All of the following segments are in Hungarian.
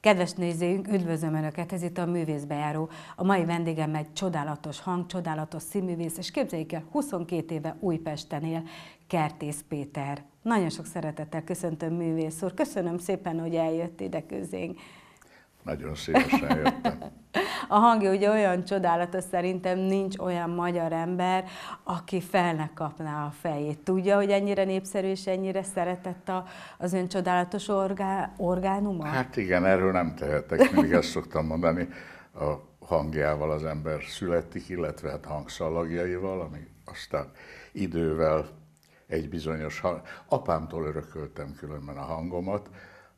Kedves nézőink, üdvözlöm Önöket, ez itt a művészbejáró. A mai vendégem egy csodálatos hang, csodálatos színművész, és képzeljék el, 22 éve Újpesten él, Kertész Péter. Nagyon sok szeretettel köszöntöm művész úr, köszönöm szépen, hogy eljött ide közénk. Nagyon szívesen jöttem. A hangja ugye olyan csodálatos, szerintem nincs olyan magyar ember, aki fel ne kapná a fejét. Tudja, hogy ennyire népszerű és ennyire szeretett a, az ön csodálatos orgá, orgánuma? Hát igen, erről nem tehetek, mindig ezt szoktam mondani. A hangjával az ember születik, illetve hát hangszalagjaival, ami aztán idővel egy bizonyos hang... Apámtól örököltem különben a hangomat,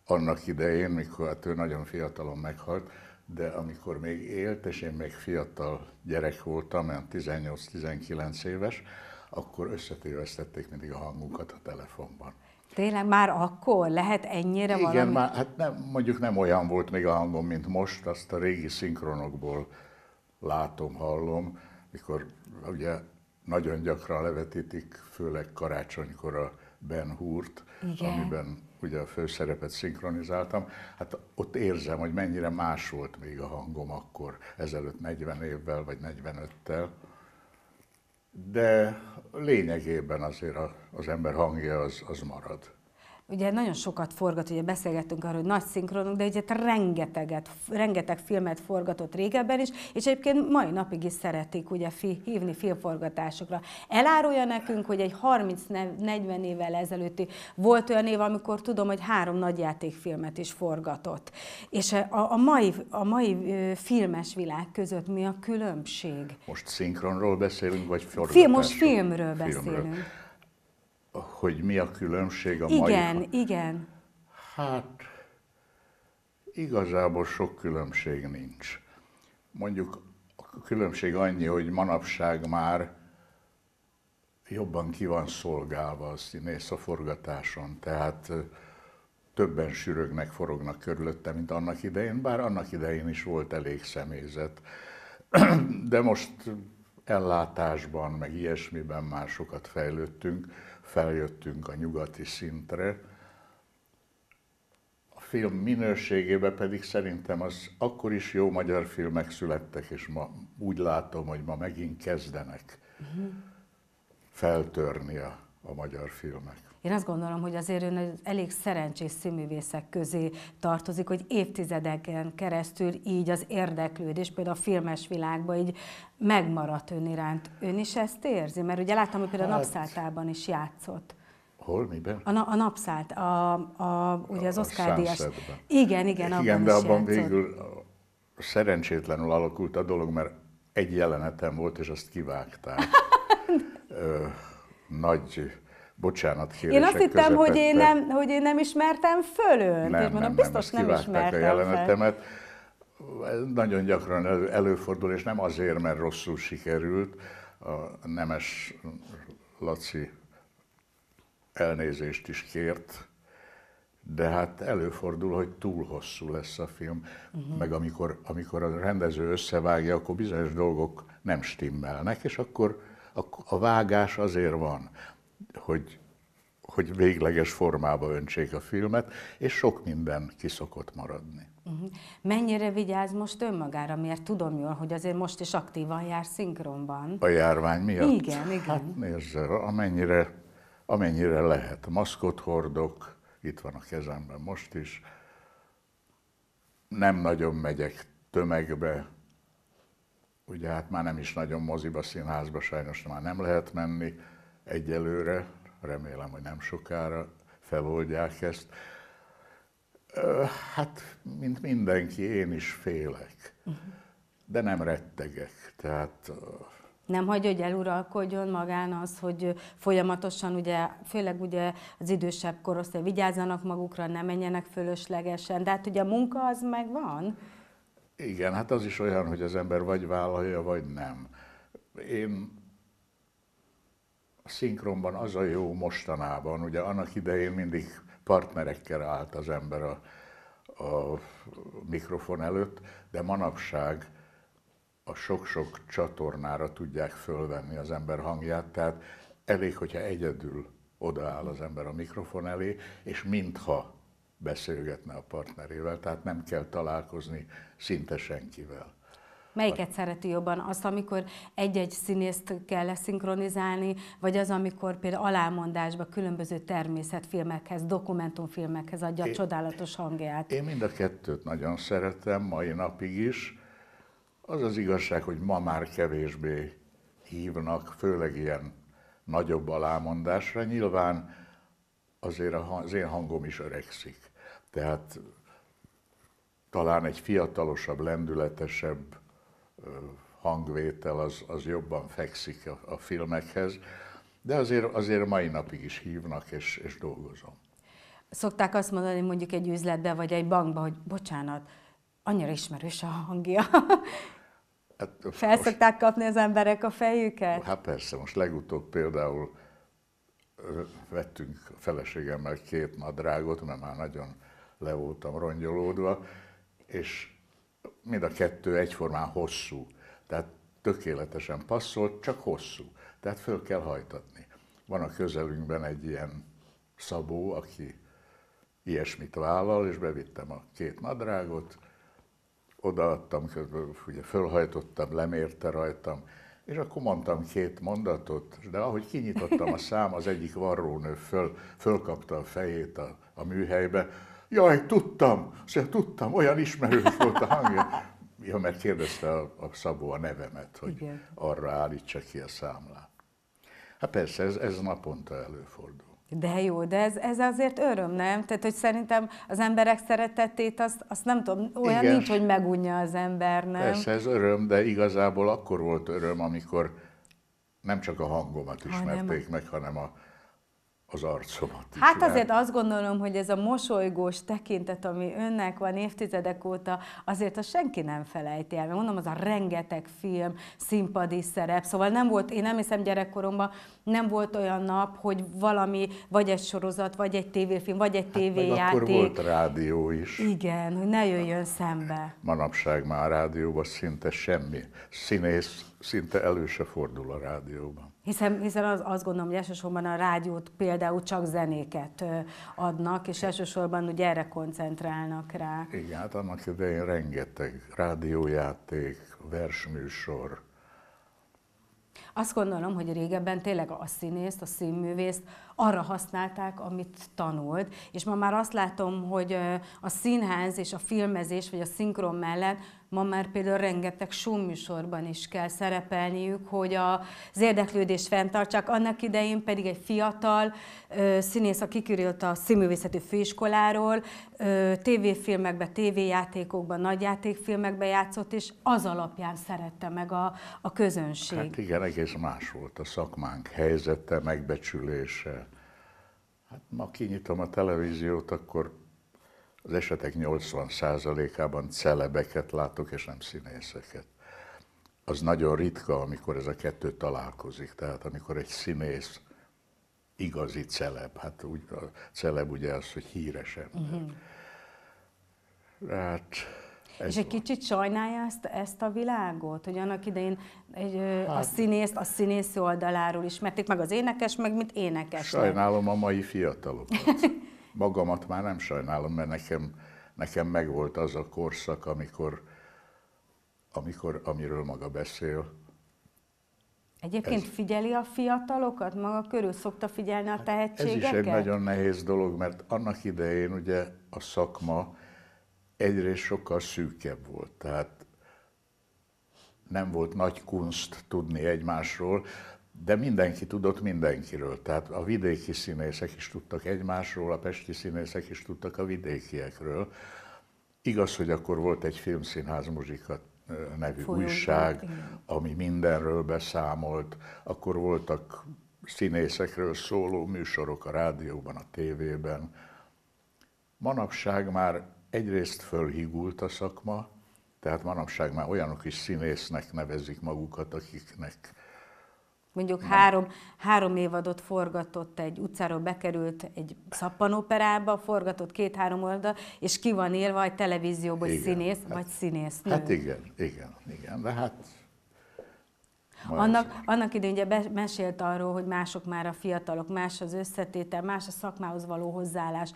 annak idején, mikor hát ő nagyon fiatalon meghalt, de amikor még élt, és én még fiatal gyerek voltam, olyan 18-19 éves, akkor összetévesztették mindig a hangunkat a telefonban. Tényleg már akkor lehet ennyire Igen, valami? Igen, már, hát nem, mondjuk nem olyan volt még a hangom, mint most, azt a régi szinkronokból látom, hallom, mikor ugye nagyon gyakran levetítik, főleg karácsonykor a Ben Hurt, Igen. amiben ugye a főszerepet szinkronizáltam, hát ott érzem, hogy mennyire más volt még a hangom akkor, ezelőtt 40 évvel vagy 45-tel. De lényegében azért az ember hangja az, az marad ugye nagyon sokat forgat, ugye beszélgettünk arról, hogy nagy szinkronok, de ugye rengeteget, rengeteg filmet forgatott régebben is, és egyébként mai napig is szeretik ugye fi, hívni filmforgatásokra. Elárulja nekünk, hogy egy 30-40 évvel ezelőtti volt olyan év, amikor tudom, hogy három nagyjátékfilmet is forgatott. És a, a, mai, a mai filmes világ között mi a különbség? Most szinkronról beszélünk, vagy forgatásról? Most filmről beszélünk. Filmről hogy mi a különbség a igen, mai... Igen, igen. Hát igazából sok különbség nincs. Mondjuk a különbség annyi, hogy manapság már jobban ki van szolgálva a színész a forgatáson, tehát többen sűrögnek, forognak körülötte, mint annak idején, bár annak idején is volt elég személyzet. De most ellátásban, meg ilyesmiben már sokat fejlődtünk feljöttünk a nyugati szintre. A film minőségébe pedig szerintem az akkor is jó magyar filmek születtek, és ma úgy látom, hogy ma megint kezdenek mhm. feltörni a, a magyar filmek. Én azt gondolom, hogy azért ön elég szerencsés színművészek közé tartozik, hogy évtizedeken keresztül így az érdeklődés, például a filmes világban így megmaradt ön iránt. Ön is ezt érzi? Mert ugye láttam, hogy például hát, a napszáltában is játszott. Hol, miben? A, na, a napszált, a, a, ugye az oszkárdias. Igen, Igen, igen, abban Igen, de abban végül szerencsétlenül alakult a dolog, mert egy jelenetem volt, és azt kivágták. Ö, nagy bocsánat kérések Én azt hittem, hogy én, nem, hogy én nem ismertem föl önt, nem, és mondom, nem, biztos nem, nem ismertem a jelenetemet. Fel. Nagyon gyakran előfordul, és nem azért, mert rosszul sikerült. A Nemes Laci elnézést is kért, de hát előfordul, hogy túl hosszú lesz a film, uh-huh. meg amikor, amikor a rendező összevágja, akkor bizonyos dolgok nem stimmelnek, és akkor a, a vágás azért van hogy, hogy végleges formába öntsék a filmet, és sok minden kiszokott maradni. Mhm. Mennyire vigyáz most önmagára, mert tudom jól, hogy azért most is aktívan jár szinkronban. A járvány miatt? Igen, igen. Hát nézze, amennyire, amennyire lehet. Maszkot hordok, itt van a kezemben most is. Nem nagyon megyek tömegbe, ugye hát már nem is nagyon moziba, színházba sajnos már nem lehet menni egyelőre, remélem, hogy nem sokára feloldják ezt. Hát, mint mindenki, én is félek, de nem rettegek. Tehát nem hagyja, hogy eluralkodjon magán az, hogy folyamatosan, ugye, főleg ugye az idősebb korosztály vigyázzanak magukra, ne menjenek fölöslegesen, de hát ugye a munka az meg van. Igen, hát az is olyan, hogy az ember vagy vállalja, vagy nem. Én a szinkronban az a jó mostanában, ugye annak idején mindig partnerekkel állt az ember a, a mikrofon előtt, de manapság a sok-sok csatornára tudják fölvenni az ember hangját, tehát elég, hogyha egyedül odaáll az ember a mikrofon elé, és mintha beszélgetne a partnerével, tehát nem kell találkozni szinte senkivel. Melyiket vagy. szereti jobban? Azt, amikor egy-egy színészt kell leszinkronizálni, vagy az, amikor például alámondásba különböző természetfilmekhez, dokumentumfilmekhez adja én, a csodálatos hangját? Én mind a kettőt nagyon szeretem, mai napig is. Az az igazság, hogy ma már kevésbé hívnak, főleg ilyen nagyobb alámondásra. Nyilván azért az én hangom is öregszik. Tehát talán egy fiatalosabb, lendületesebb hangvétel az, az jobban fekszik a, a filmekhez, de azért, azért mai napig is hívnak és, és dolgozom. Szokták azt mondani mondjuk egy üzletbe vagy egy bankba, hogy bocsánat, annyira ismerős a hangja. Hát, Felszokták kapni az emberek a fejüket? Hát persze, most legutóbb például vettünk a feleségemmel két nadrágot, mert már nagyon le voltam rongyolódva, és mind a kettő egyformán hosszú, tehát tökéletesen passzolt, csak hosszú, tehát föl kell hajtatni. Van a közelünkben egy ilyen szabó, aki ilyesmit vállal, és bevittem a két nadrágot, odaadtam, közben ugye fölhajtottam, lemérte rajtam, és akkor mondtam két mondatot, de ahogy kinyitottam a szám, az egyik varrónő föl, fölkapta a fejét a, a műhelybe, Jaj, tudtam, szóval tudtam, olyan ismerős volt a hangja. Ja, mert kérdezte a, a Szabó a nevemet, hogy Igen. arra állítsa ki a számlát. Hát persze, ez, ez naponta előfordul. De jó, de ez, ez azért öröm, nem? Tehát, hogy szerintem az emberek szeretetét, azt, azt nem tudom, olyan Igen. nincs, hogy megunja az ember, nem? Persze, ez öröm, de igazából akkor volt öröm, amikor nem csak a hangomat ismerték hanem... meg, hanem a az arcomat. Hát rá. azért azt gondolom, hogy ez a mosolygós tekintet, ami önnek van évtizedek óta, azért azt senki nem felejti el. Mert mondom, az a rengeteg film, színpadi szerep, szóval nem volt, én nem hiszem gyerekkoromban, nem volt olyan nap, hogy valami, vagy egy sorozat, vagy egy tévéfilm, vagy egy hát tévéjáték. Hát akkor volt rádió is. Igen, hogy ne jöjjön szembe. Manapság már a rádióban szinte semmi. Színész szinte elő se fordul a rádióban. Hiszen, hiszen az, azt gondolom, hogy elsősorban a rádiót például csak zenéket adnak, és elsősorban ugye erre koncentrálnak rá. Igen, hát annak idején rengeteg rádiójáték, versműsor. Azt gondolom, hogy régebben tényleg a színészt, a színművészt arra használták, amit tanult, és ma már azt látom, hogy a színház és a filmezés, vagy a szinkron mellett ma már például rengeteg súműsorban is kell szerepelniük, hogy az érdeklődést fenntartsák. Annak idején pedig egy fiatal ö, színész, aki kirült a színművészeti főiskoláról, ö, tévéfilmekbe, tévéjátékokban, nagyjátékfilmekbe játszott, és az alapján szerette meg a, a közönség. Hát igen, egész más volt a szakmánk helyzete, megbecsülése. Hát ma kinyitom a televíziót, akkor az esetek 80%-ában celebeket látok, és nem színészeket. Az nagyon ritka, amikor ez a kettő találkozik. Tehát amikor egy színész igazi celeb, hát úgy, a celeb ugye az, hogy híres ember. Uh-huh. Hát, és egy van. kicsit sajnálja ezt, ezt a világot, hogy annak idején egy, hát, a színészt a színész oldaláról ismerték, meg az énekes, meg mint énekes. Sajnálom a mai fiatalokat. magamat már nem sajnálom, mert nekem, nekem megvolt az a korszak, amikor, amikor amiről maga beszél. Egyébként ez, figyeli a fiatalokat? Maga körül szokta figyelni a tehetségeket? Ez is egy nagyon nehéz dolog, mert annak idején ugye a szakma egyre sokkal szűkebb volt. Tehát nem volt nagy kunst tudni egymásról de mindenki tudott mindenkiről. Tehát a vidéki színészek is tudtak egymásról, a pesti színészek is tudtak a vidékiekről. Igaz, hogy akkor volt egy filmszínház muzsika nevű Folyó, újság, igen. ami mindenről beszámolt, akkor voltak színészekről szóló műsorok a rádióban, a tévében. Manapság már egyrészt fölhigult a szakma, tehát manapság már olyanok is színésznek nevezik magukat, akiknek Mondjuk három, három évadot forgatott, egy utcáról bekerült egy szappanoperába, forgatott két-három oldal, és ki van írva, hogy televízióból igen, színész, hát, vagy színész. Hát igen, igen, igen, de hát annak, annak idején ugye mesélt arról, hogy mások már a fiatalok, más az összetétel, más a szakmához való hozzáállás.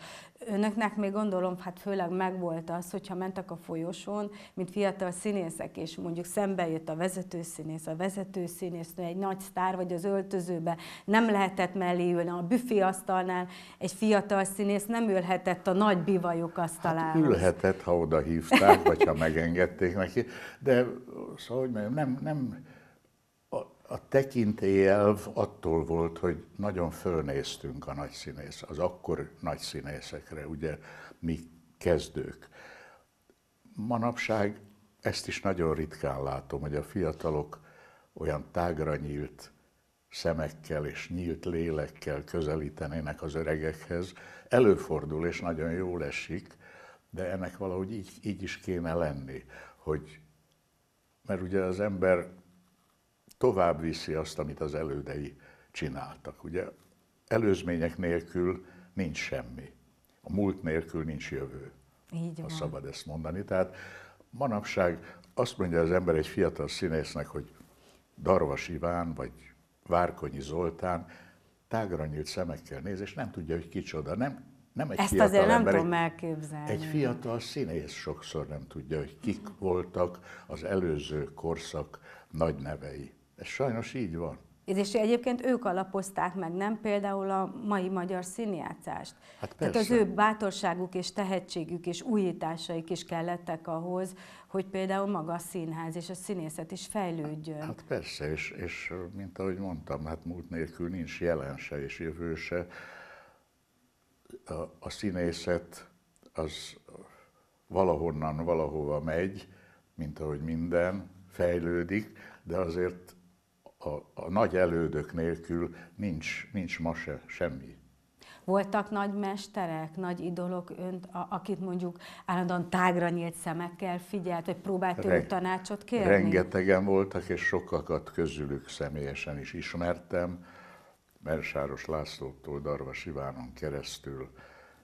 Önöknek még gondolom, hát főleg megvolt az, hogyha mentek a folyosón, mint fiatal színészek, és mondjuk szembe jött a vezetőszínész, a vezetőszínésznő, egy nagy sztár vagy az öltözőbe, nem lehetett mellé ülni, a büfi asztalnál egy fiatal színész nem ülhetett a nagy bivajok asztalán. Hát ülhetett, ha oda hívták, vagy ha megengedték neki, de szóval, hogy nem, nem a tekintélyelv attól volt, hogy nagyon fölnéztünk a nagyszínész, az akkor nagyszínészekre, ugye mi kezdők. Manapság ezt is nagyon ritkán látom, hogy a fiatalok olyan tágra nyílt szemekkel és nyílt lélekkel közelítenének az öregekhez. Előfordul, és nagyon jól esik, de ennek valahogy így, így is kéne lenni, hogy mert ugye az ember tovább viszi azt, amit az elődei csináltak. Ugye előzmények nélkül nincs semmi. A múlt nélkül nincs jövő. Így van. Ha szabad ezt mondani. Tehát manapság azt mondja az ember egy fiatal színésznek, hogy Darvas Iván vagy Várkonyi Zoltán tágra nyílt szemekkel néz, és nem tudja, hogy kicsoda. Nem, nem egy Ezt azért nem ember, tudom elképzelni. Egy fiatal színész sokszor nem tudja, hogy kik voltak az előző korszak nagy nevei. Ez sajnos így van. És egyébként ők alapozták meg, nem például a mai magyar színjátszást? Hát persze. Tehát az ő bátorságuk és tehetségük és újításaik is kellettek ahhoz, hogy például maga a színház és a színészet is fejlődjön. Hát persze, és, és mint ahogy mondtam, hát múlt nélkül nincs jelense és jövőse. A, a színészet az valahonnan valahova megy, mint ahogy minden, fejlődik, de azért a, a nagy elődök nélkül nincs, nincs ma se semmi. Voltak nagy mesterek, nagy idolok önt, a, akit mondjuk állandóan tágra nyílt szemekkel figyelt, vagy próbált tőlük Ren- tanácsot kérni? Rengetegen voltak, és sokakat közülük személyesen is ismertem. Mersáros Lászlótól Darvas Ivánon keresztül,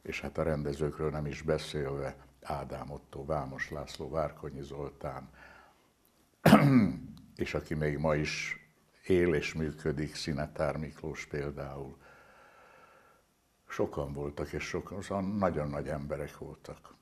és hát a rendezőkről nem is beszélve, Ádám Otto, Vámos László, Várkonyi Zoltán, és aki még ma is él és működik Szinetár Miklós például. Sokan voltak, és sokan, szóval nagyon nagy emberek voltak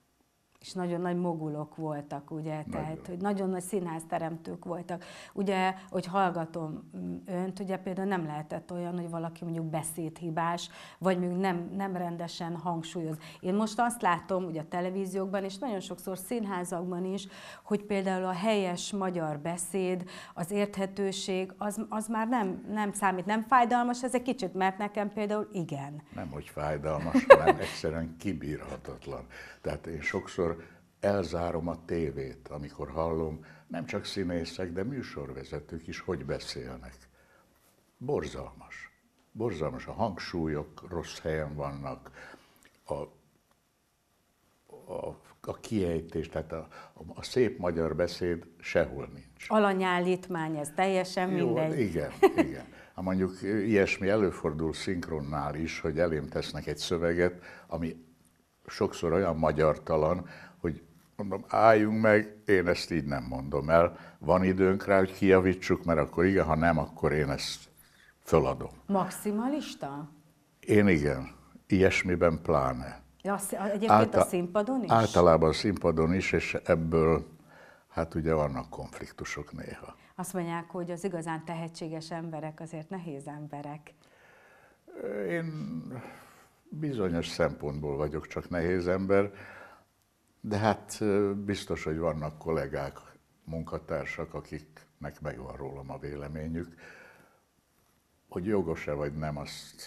és nagyon nagy mogulok voltak, ugye, nagyon. tehát hogy nagyon nagy színházteremtők voltak. Ugye, hogy hallgatom mm, önt, ugye például nem lehetett olyan, hogy valaki mondjuk beszédhibás, vagy mondjuk nem, nem rendesen hangsúlyoz. Én most azt látom, ugye a televíziókban, és nagyon sokszor színházakban is, hogy például a helyes magyar beszéd, az érthetőség, az, az már nem, nem számít, nem fájdalmas ez egy kicsit, mert nekem például igen. Nem, hogy fájdalmas, hanem egyszerűen kibírhatatlan. Tehát én sokszor elzárom a tévét, amikor hallom, nem csak színészek, de műsorvezetők is hogy beszélnek. Borzalmas. Borzalmas. A hangsúlyok rossz helyen vannak, a, a, a kiejtés, tehát a, a, a szép magyar beszéd sehol nincs. Alanyállítmány, ez teljesen Jó, mindegy. Igen, igen. Ha hát mondjuk ilyesmi előfordul szinkronnál is, hogy elém tesznek egy szöveget, ami sokszor olyan magyartalan, hogy mondom, álljunk meg, én ezt így nem mondom el. Van időnk rá, hogy kijavítsuk, mert akkor igen, ha nem, akkor én ezt föladom. Maximalista? Én igen. Ilyesmiben pláne. Ja, egyébként Által, a színpadon is? Általában a színpadon is, és ebből hát ugye vannak konfliktusok néha. Azt mondják, hogy az igazán tehetséges emberek azért nehéz emberek. Én bizonyos szempontból vagyok csak nehéz ember. De hát biztos, hogy vannak kollégák, munkatársak, akiknek megvan rólam a véleményük. Hogy jogos-e vagy nem, azt...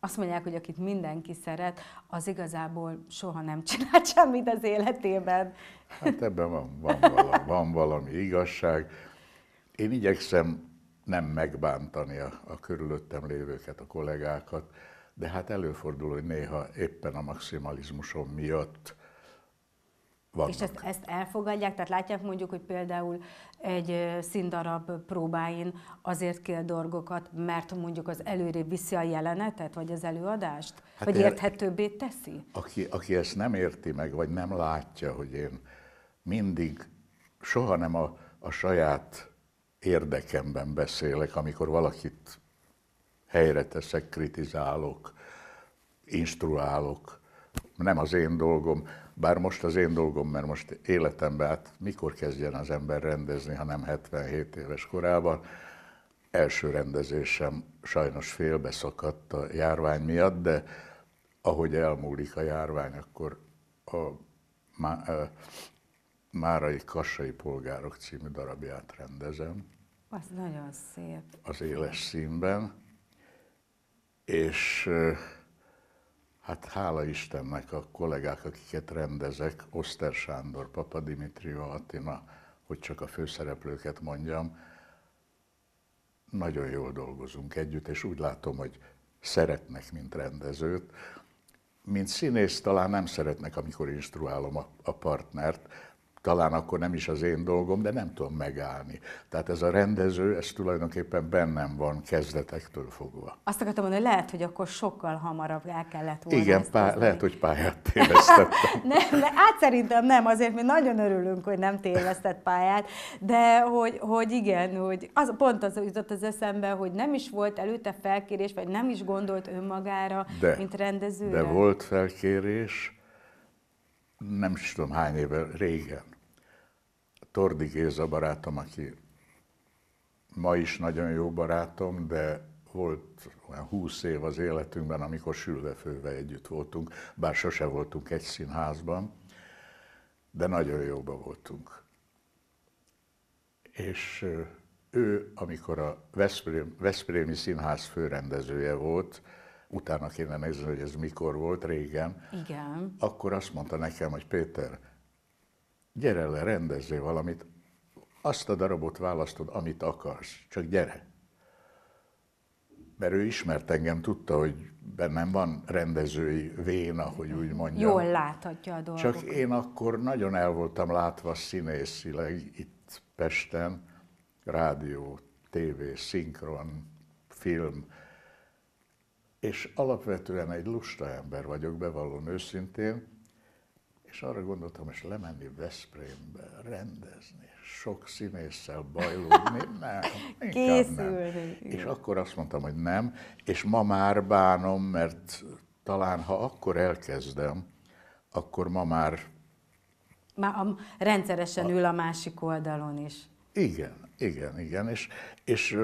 Azt mondják, hogy akit mindenki szeret, az igazából soha nem csinált semmit az életében. Hát ebben van, van, valami, van valami igazság. Én igyekszem nem megbántani a, a körülöttem lévőket, a kollégákat, de hát előfordul, hogy néha éppen a maximalizmusom miatt vannak. És ezt, ezt elfogadják, tehát látják mondjuk, hogy például egy színdarab próbáin azért kér dolgokat, mert mondjuk az előrébb viszi a jelenetet, vagy az előadást, hát vagy érthetőbbé teszi? Aki, aki ezt nem érti meg, vagy nem látja, hogy én mindig soha nem a, a saját érdekemben beszélek, amikor valakit helyre teszek, kritizálok, instruálok, nem az én dolgom, bár most az én dolgom, mert most életemben, hát mikor kezdjen az ember rendezni, ha nem 77 éves korában. Első rendezésem sajnos félbeszakadt a járvány miatt, de ahogy elmúlik a járvány, akkor a Márai Kassai Polgárok című darabját rendezem. Az nagyon szép. Az éles színben. És Hát hála Istennek a kollégák, akiket rendezek, Oszter Sándor, Papa Dimitrió Attina, hogy csak a főszereplőket mondjam, nagyon jól dolgozunk együtt, és úgy látom, hogy szeretnek, mint rendezőt. Mint színész talán nem szeretnek, amikor instruálom a, a partnert, talán akkor nem is az én dolgom, de nem tudom megállni. Tehát ez a rendező, ez tulajdonképpen bennem van kezdetektől fogva. Azt akartam mondani, hogy lehet, hogy akkor sokkal hamarabb el kellett volna Igen, pá- lehet, hogy pályát tévesztettem. nem, de hát szerintem nem, azért mi nagyon örülünk, hogy nem tévesztett pályát, de hogy, hogy igen, hogy az, pont az jutott az eszembe, hogy nem is volt előtte felkérés, vagy nem is gondolt önmagára, de, mint rendezőre. De volt felkérés, nem is tudom hány éve régen, Tordi Géza barátom, aki ma is nagyon jó barátom, de volt olyan húsz év az életünkben, amikor Süldefővel együtt voltunk, bár sose voltunk egy színházban, de nagyon jóba voltunk. És ő, amikor a Veszprém, Veszprémi Színház főrendezője volt, utána kéne nézni, hogy ez mikor volt régen, Igen. akkor azt mondta nekem, hogy Péter, gyere le, rendezzé valamit, azt a darabot választod, amit akarsz, csak gyere. Mert ő ismert engem, tudta, hogy bennem van rendezői véna, hogy úgy mondjam. Jól láthatja a dolgokat. Csak én akkor nagyon el voltam látva színészileg itt Pesten, rádió, tévé, szinkron, film, és alapvetően egy lusta ember vagyok, bevallom őszintén, és arra gondoltam, és lemenni Veszprémbe, rendezni, sok színésszel bajlódni, nem, inkább nem. És akkor azt mondtam, hogy nem, és ma már bánom, mert talán ha akkor elkezdem, akkor ma már... Már a, rendszeresen a, ül a másik oldalon is. Igen, igen, igen, és, és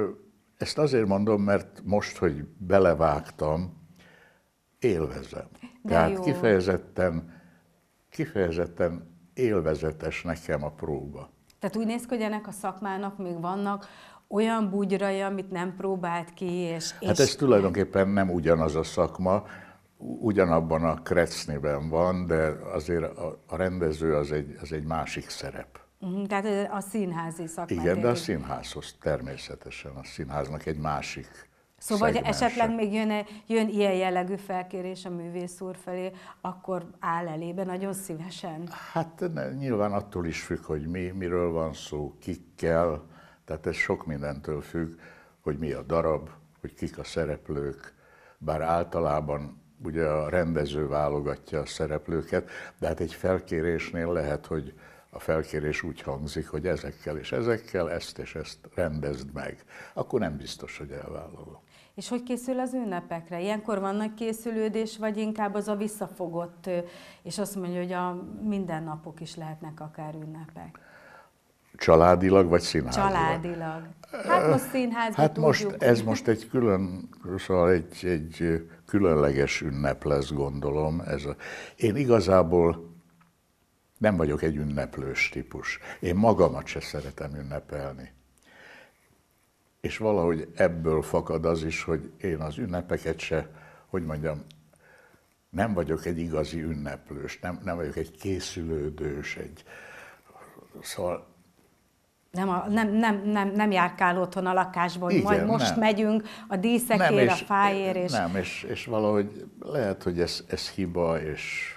ezt azért mondom, mert most, hogy belevágtam, élvezem. De Tehát jó. kifejezetten, kifejezetten élvezetes nekem a próba. Tehát úgy néz ki, hogy ennek a szakmának még vannak olyan bugyrai, amit nem próbált ki, és... Hát és... Hát ez tulajdonképpen nem ugyanaz a szakma, ugyanabban a krecniben van, de azért a, a rendező az egy, az egy másik szerep. Uh-huh, tehát a színházi szakmát. Igen, de a színházhoz természetesen, a színháznak egy másik Szóval, hogy esetleg még jön, -e, jön ilyen jellegű felkérés a művész úr felé, akkor áll elébe nagyon szívesen? Hát ne, nyilván attól is függ, hogy mi, miről van szó, kikkel, tehát ez sok mindentől függ, hogy mi a darab, hogy kik a szereplők, bár általában ugye a rendező válogatja a szereplőket, de hát egy felkérésnél lehet, hogy a felkérés úgy hangzik, hogy ezekkel és ezekkel ezt és ezt rendezd meg, akkor nem biztos, hogy elvállalom. És hogy készül az ünnepekre? Ilyenkor van nagy készülődés, vagy inkább az a visszafogott, és azt mondja, hogy a mindennapok is lehetnek akár ünnepek? Családilag vagy színházilag? Családilag. Hát most színház. Hát tudjuk. most ez most egy külön, szóval egy, egy különleges ünnep lesz, gondolom. Ez a, én igazából nem vagyok egy ünneplős típus. Én magamat se szeretem ünnepelni. És valahogy ebből fakad az is, hogy én az ünnepeket se, hogy mondjam, nem vagyok egy igazi ünneplős, nem, nem vagyok egy készülődős, egy... Szóval nem, a, nem, nem, nem, nem járkál otthon a lakásból, hogy Igen, majd most nem. megyünk a díszekért, a fáért. És... Nem, és, és valahogy lehet, hogy ez, ez hiba, és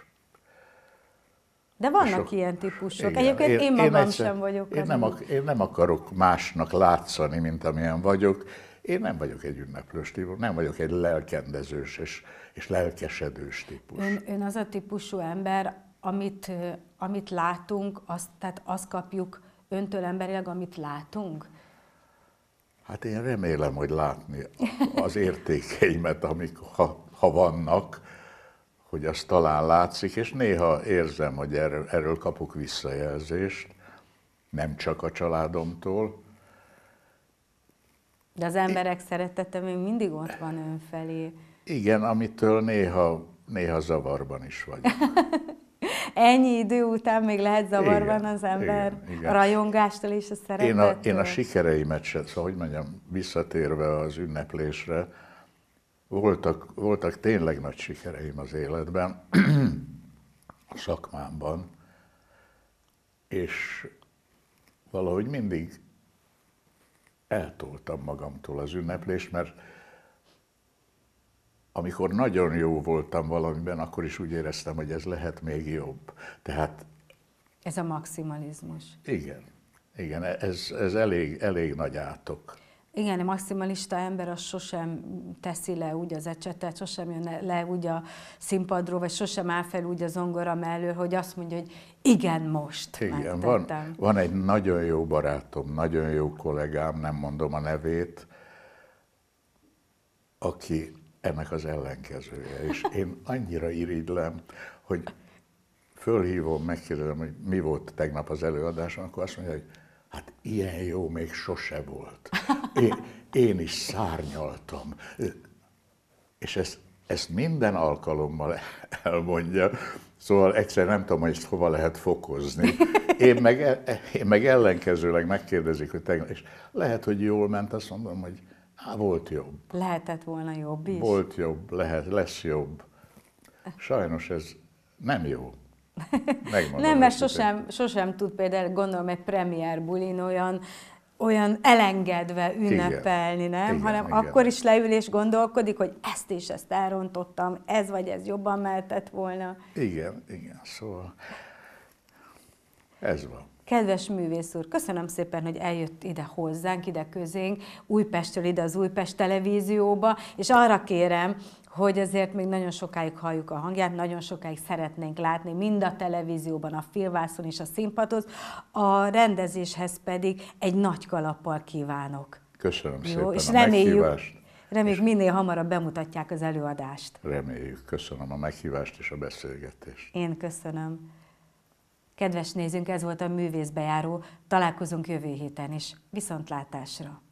de vannak sok. ilyen típusok. Igen. Egyébként én, én magam én egyszer, sem vagyok. Én nem, ak- én nem akarok másnak látszani, mint amilyen vagyok. Én nem vagyok egy ünneplős típus, nem vagyok egy lelkendezős és, és lelkesedős típus. Ön, ön az a típusú ember, amit, amit látunk, azt, tehát azt kapjuk öntől emberileg, amit látunk? Hát én remélem, hogy látni az értékeimet, amik, ha, ha vannak, hogy az talán látszik, és néha érzem, hogy erről, erről kapok visszajelzést, nem csak a családomtól. De az emberek I- szeretete még mindig ott van ön felé. Igen, amitől néha, néha zavarban is vagyok. Ennyi idő után még lehet zavarban igen, az ember igen, igen. a rajongástól és a szeretettől? Én a, én a sikereimet sem, szóval hogy mondjam, visszatérve az ünneplésre, voltak, voltak tényleg nagy sikereim az életben, a szakmámban, és valahogy mindig eltoltam magamtól az ünneplést, mert amikor nagyon jó voltam valamiben, akkor is úgy éreztem, hogy ez lehet még jobb. Tehát... Ez a maximalizmus. Igen, igen, ez, ez elég, elég nagy átok. Igen, a maximalista ember az sosem teszi le úgy az ecsetet, sosem jön le úgy a színpadról, vagy sosem áll fel úgy az zongora mellől, hogy azt mondja, hogy igen, most Igen, van, van egy nagyon jó barátom, nagyon jó kollégám, nem mondom a nevét, aki ennek az ellenkezője, és én annyira irigylem, hogy fölhívom, megkérdezem, hogy mi volt tegnap az előadáson, akkor azt mondja, hogy Hát ilyen jó még sose volt. Én, én is szárnyaltam. És ezt, ezt minden alkalommal elmondja. Szóval egyszer nem tudom, hogy ezt hova lehet fokozni. Én meg, e, én meg ellenkezőleg megkérdezik, hogy tegnap, és lehet, hogy jól ment, azt mondom, hogy hát volt jobb. Lehetett volna jobb is. Volt jobb, lehet, lesz jobb. Sajnos ez nem jó. Megmondom nem, mert sosem, sosem tud például, gondolom, egy premier bulin olyan, olyan elengedve ünnepelni, igen, nem? Igen, Hanem igen. akkor is leül és gondolkodik, hogy ezt és ezt elrontottam, ez vagy ez jobban mehetett volna. Igen, igen, szóval ez van. Kedves művész úr, köszönöm szépen, hogy eljött ide hozzánk, ide közénk, Újpestről ide az Újpest televízióba, és arra kérem, hogy azért még nagyon sokáig halljuk a hangját, nagyon sokáig szeretnénk látni, mind a televízióban, a filvászon és a színpadhoz, a rendezéshez pedig egy nagy kalappal kívánok. Köszönöm Jó, szépen és a reméljük, meghívást. Reméljük minél hamarabb bemutatják az előadást. Reméljük. Köszönöm a meghívást és a beszélgetést. Én köszönöm. Kedves nézünk, ez volt a művészbejáró. Találkozunk jövő héten is. Viszontlátásra!